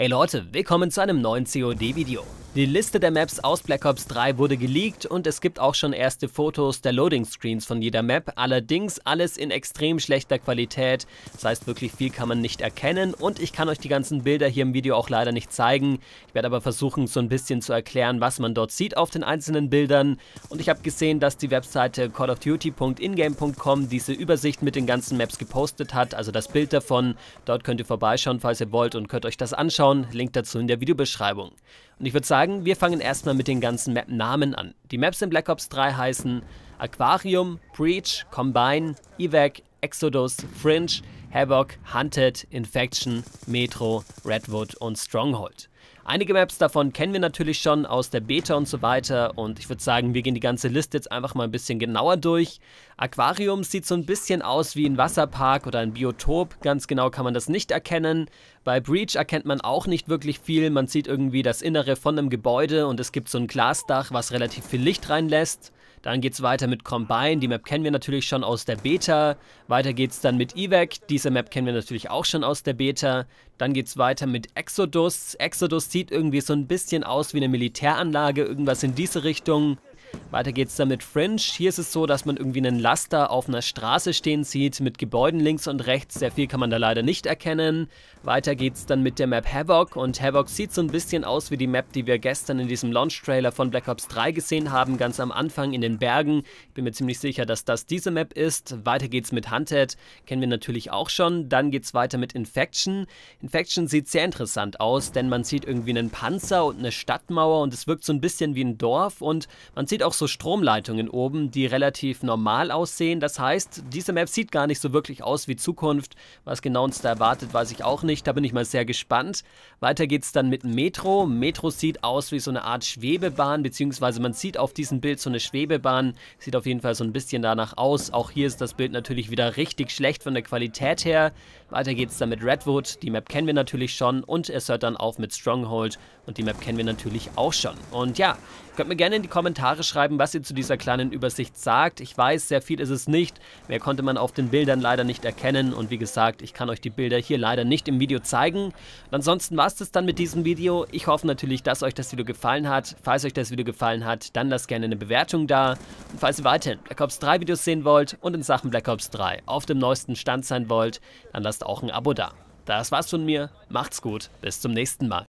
Hey Leute, willkommen zu einem neuen COD-Video. Die Liste der Maps aus Black Ops 3 wurde geleakt und es gibt auch schon erste Fotos der Loading Screens von jeder Map, allerdings alles in extrem schlechter Qualität, das heißt wirklich viel kann man nicht erkennen und ich kann euch die ganzen Bilder hier im Video auch leider nicht zeigen. Ich werde aber versuchen so ein bisschen zu erklären, was man dort sieht auf den einzelnen Bildern und ich habe gesehen, dass die Webseite callofduty.ingame.com diese Übersicht mit den ganzen Maps gepostet hat, also das Bild davon. Dort könnt ihr vorbeischauen, falls ihr wollt und könnt euch das anschauen. Link dazu in der Videobeschreibung. Und ich würde sagen, wir fangen erstmal mit den ganzen Map-Namen an. Die Maps in Black Ops 3 heißen Aquarium, Breach, Combine, Evac, Exodus, Fringe, Havoc, Hunted, Infection, Metro, Redwood und Stronghold. Einige Maps davon kennen wir natürlich schon aus der Beta und so weiter und ich würde sagen, wir gehen die ganze Liste jetzt einfach mal ein bisschen genauer durch. Aquarium sieht so ein bisschen aus wie ein Wasserpark oder ein Biotop, ganz genau kann man das nicht erkennen. Bei Breach erkennt man auch nicht wirklich viel, man sieht irgendwie das Innere von einem Gebäude und es gibt so ein Glasdach, was relativ viel Licht reinlässt. Dann geht's weiter mit Combine, die Map kennen wir natürlich schon aus der Beta. Weiter geht's dann mit Evac, diese Map kennen wir natürlich auch schon aus der Beta. Dann geht's weiter mit Exodus. Exodus sieht irgendwie so ein bisschen aus wie eine Militäranlage, irgendwas in diese Richtung. Weiter geht's dann mit Fringe. Hier ist es so, dass man irgendwie einen Laster auf einer Straße stehen sieht, mit Gebäuden links und rechts. Sehr viel kann man da leider nicht erkennen. Weiter geht's dann mit der Map Havoc und Havoc sieht so ein bisschen aus wie die Map, die wir gestern in diesem Launch-Trailer von Black Ops 3 gesehen haben, ganz am Anfang in den Bergen. Ich bin mir ziemlich sicher, dass das diese Map ist. Weiter geht's mit Hunted, kennen wir natürlich auch schon. Dann geht's weiter mit Infection. Infection sieht sehr interessant aus, denn man sieht irgendwie einen Panzer und eine Stadtmauer und es wirkt so ein bisschen wie ein Dorf und man sieht sieht auch so Stromleitungen oben, die relativ normal aussehen. Das heißt, diese Map sieht gar nicht so wirklich aus wie Zukunft. Was genau uns da erwartet, weiß ich auch nicht. Da bin ich mal sehr gespannt. Weiter geht's dann mit Metro. Metro sieht aus wie so eine Art Schwebebahn, beziehungsweise man sieht auf diesem Bild so eine Schwebebahn. Sieht auf jeden Fall so ein bisschen danach aus. Auch hier ist das Bild natürlich wieder richtig schlecht von der Qualität her. Weiter geht's dann mit Redwood. Die Map kennen wir natürlich schon. Und es hört dann auf mit Stronghold. Und die Map kennen wir natürlich auch schon. Und ja, könnt mir gerne in die Kommentare schreiben, schreiben, was ihr zu dieser kleinen Übersicht sagt. Ich weiß, sehr viel ist es nicht. Mehr konnte man auf den Bildern leider nicht erkennen. Und wie gesagt, ich kann euch die Bilder hier leider nicht im Video zeigen. Und ansonsten war es das dann mit diesem Video. Ich hoffe natürlich, dass euch das Video gefallen hat. Falls euch das Video gefallen hat, dann lasst gerne eine Bewertung da. Und falls ihr weiterhin Black Ops 3 Videos sehen wollt und in Sachen Black Ops 3 auf dem neuesten Stand sein wollt, dann lasst auch ein Abo da. Das war's von mir. Macht's gut. Bis zum nächsten Mal.